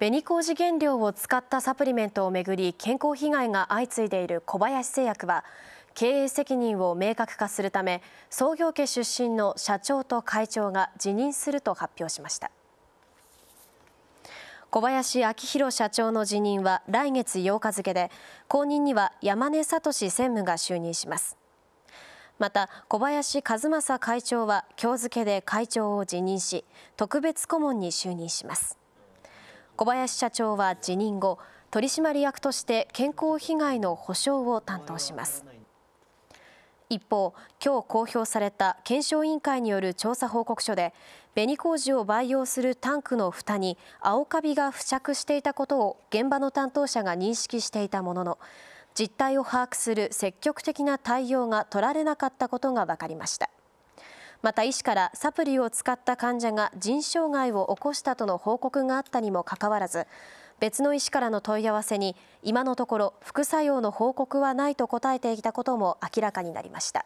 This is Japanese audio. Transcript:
紅麹原料を使ったサプリメントをめぐり健康被害が相次いでいる小林製薬は経営責任を明確化するため創業家出身の社長と会長が辞任すると発表しました小林明弘社長の辞任は来月8日付で後任には山根聡専務が就任しますまた小林和正会長は今日付で会長を辞任し特別顧問に就任します小林社長は辞任後、取締役として健康被害の補償を担当します。一方、今日公表された検証委員会による調査報告書で、紅麹を培養するタンクの蓋に青カビが付着していたことを現場の担当者が認識していたものの、実態を把握する積極的な対応が取られなかったことが分かりました。また医師からサプリを使った患者が腎障害を起こしたとの報告があったにもかかわらず別の医師からの問い合わせに今のところ副作用の報告はないと答えていたことも明らかになりました。